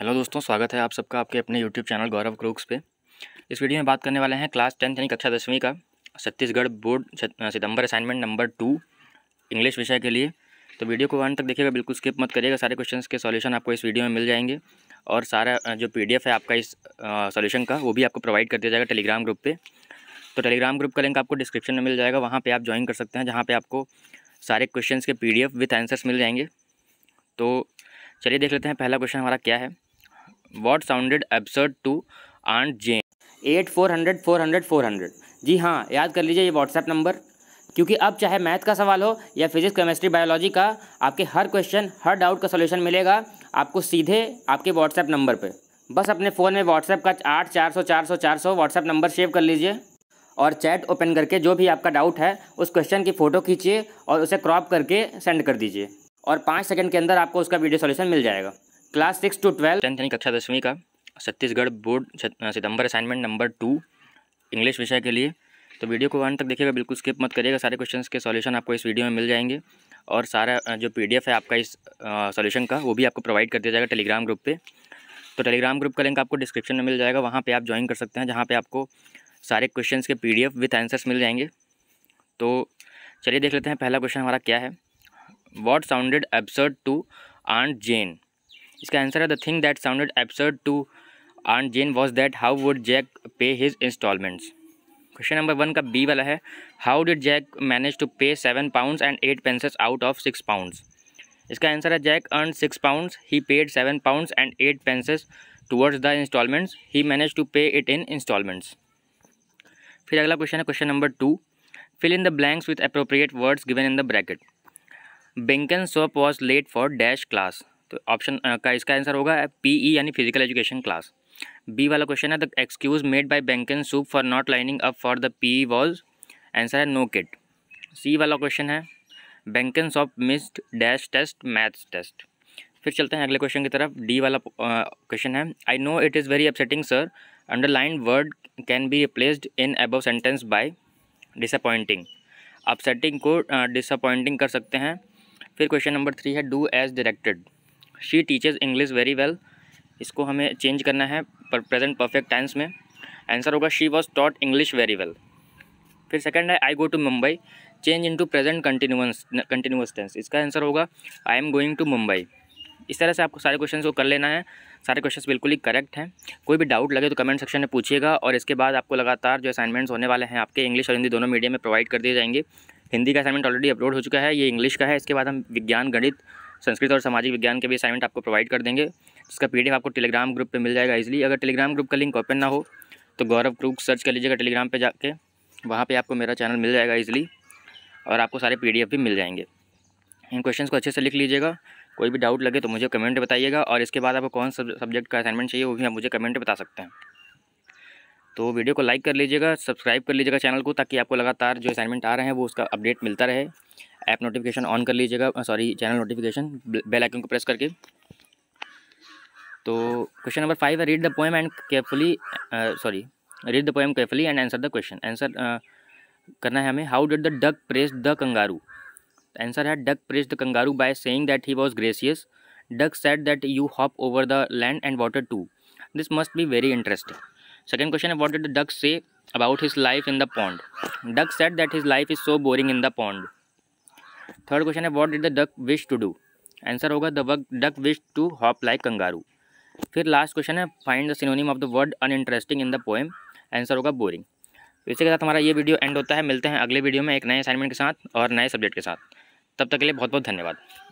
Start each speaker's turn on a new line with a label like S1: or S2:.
S1: hello दोस्तों स्वागत है आप सबका आपके अपने यूट्यूब चैनल गौरव क्रूक्स पे इस वीडियो में बात करने वाले हैं क्लास टेंथ यानी कक्षा दसवीं का छत्तीसगढ़ बोर्ड सितंबर असाइनमेंट नंबर टू इंग्लिश विषय के लिए तो वीडियो को अंत तक देखिएगा बिल्कुल स्किप मत करिएगा सारे क्वेश्चंस के सॉल्यूशन आपको इस वीडियो में मिल जाएंगे और सारा जो पी है आपका इस सॉल्यूशन का वो भी आपको प्रोवाइड कर दिया जाएगा टेलीग्राम ग्रुप पर तो टेलीग्राम ग्रुप का लिंक आपको डिस्क्रिप्शन में मिल जाएगा वहाँ पर आप ज्वाइन कर सकते हैं जहाँ पर आपको सारे क्वेश्चन के पी विथ आंसर्स मिल जाएंगे तो चलिए देख लेते हैं पहला क्वेश्चन हमारा क्या है what sounded absurd to aunt Jane at four hundred four hundred four hundred जी हाँ याद कर लीजिए ये व्हाट्सएप नंबर क्योंकि अब चाहे मैथ का सवाल हो या फिजिक्स केमिस्ट्री बायोलॉजी का आपके हर क्वेश्चन हर डाउट का सोल्यूशन मिलेगा आपको सीधे आपके व्हाट्सएप नंबर पर बस अपने फ़ोन में व्हाट्सएप का आठ चार सौ चार सौ चार सौ व्हाट्सएप नंबर सेव कर लीजिए और चैट ओपन करके जो भी आपका डाउट है उस क्वेश्चन की फ़ोटो खींचिए और उसे क्रॉप करके सेंड कर दीजिए और पाँच सेकंड के अंदर आपको उसका वीडियो सॉल्यूशन मिल जाएगा class six to twelve tenth यानी कक्षा दसवीं का छत्तीसगढ़ बोर्ड सितंबर असाइनमेंट नंबर टू इंग्लिश विषय के लिए तो वीडियो को अंत तक देखिएगा बिल्कुल स्किप मत करिएगा सारे क्वेश्चंस के सॉल्यूशन आपको इस वीडियो में मिल जाएंगे और सारा जो पीडीएफ है आपका इस सॉल्यूशन का वो भी आपको प्रोवाइड कर दिया जाएगा टेलीग्राम ग्रुप पर तो टेलीग्राम ग्रुप का लिंक आपको डिस्क्रिप्शन में मिल जाएगा वहाँ पर आप ज्वाइन कर सकते हैं जहाँ पर आपको सारे क्वेश्चन के पी विथ आंसर्स मिल जाएंगे तो चलिए देख लेते हैं पहला क्वेश्चन हमारा क्या है what sounded absurd to aunt Jane इसका आंसर है the thing that sounded episode to aunt Jane was that how would Jack pay his instalments question number one का बी वाला है how did Jack manage to pay seven pounds and eight pences out of six pounds इसका answer है Jack earn six pounds he paid seven pounds and eight pences towards the instalments he manage to pay it in instalments फिर अगला question है question number two fill in the blanks with appropriate words given in the bracket bacon soap was late for dash class तो option का इसका answer होगा PE e यानी physical education class B वाला question है the excuse made by bank and soup for not lining up for the P was answer है no kit C वाला question है and shop missed dash test maths test फिर चलते हैं अगले question की तरफ डी वाला क्वेश्चन है I know it is very upsetting sir underline word can be replaced in above sentence by disappointing upsetting को डिसअपॉइंटिंग uh, कर सकते हैं फिर क्वेश्चन नंबर थ्री है do as directed she teaches English very well इसको हमें change करना है पर प्रेजेंट परफेक्ट टेंस में आंसर होगा she was taught English very well फिर सेकेंड है I go to Mumbai change to present continuous continuous tense इसका आंसर होगा I am going to Mumbai इस तरह से आपको सारे क्वेश्चन को कर लेना है सारे क्वेश्चन बिल्कुल ही करेक्ट हैं कोई भी डाउट लगे तो कमेंट सेक्शन में पूछिएगा और इसके बाद आपको लगातार जो असाइनमेंट्स होने वाले हैं आपके इंग्लिश और हिंदी दोनों मीडियम में प्रोवाइड कर दिए जाएंगे हिंदी का असाइनमेंट ऑलरेडी अपलोड हो चुका है ये इंग्लिश का है इसके बाद हम विज्ञान गणित संस्कृत और सामाजिक विज्ञान के भी असाइनमेंट आपको प्रोवाइड कर देंगे जिसका पी आपको टेलीग्राम ग्रुप पर मिल जाएगा इजिली अगर टेलीग्राम ग्रुप का लिंक ओपन ना हो तो गौरव ग्रुप सर्च कर लीजिएगा टेलीग्राम पर जाके वहाँ पर आपको मेरा चैनल मिल जाएगा इजिली और आपको सारे पी भी मिल जाएंगे इन क्वेश्चन को अच्छे से लिख लीजिएगा कोई भी डाउट लगे तो मुझे कमेंट बताइएगा और इसके बाद आपको कौन सब्जेक्ट का असाइनमेंट चाहिए वो भी आप मुझे कमेंट बता सकते हैं तो वीडियो को लाइक कर लीजिएगा सब्सक्राइब कर लीजिएगा चैनल को ताकि आपको लगातार जो असाइनमेंट आ रहे हैं वो उसका अपडेट मिलता रहे ऐप नोटिफिकेशन ऑन कर लीजिएगा sorry channel notification bell icon को प्रेस करके तो क्वेश्चन नंबर फाइव है read the poem and carefully sorry read the poem carefully and answer the question answer करना है हमें how did the duck press the kangaroo answer है duck press the kangaroo by saying that he was gracious duck set that you hop over the land and water too this must be very interesting second question है what did the duck say about his life in the pond duck set that his life is so boring in the pond third question है what did the duck wish to do answer होगा the duck duck wish to hop like kangaroo फिर last question है find the synonym of the word uninteresting in the poem answer होगा boring इसी के साथ हमारा ये video and होता है मिलते हैं अगले वीडियो में एक नए असाइनमेंट के साथ और नए सब्जेक्ट के साथ तब तक के लिए बहुत बहुत धन्यवाद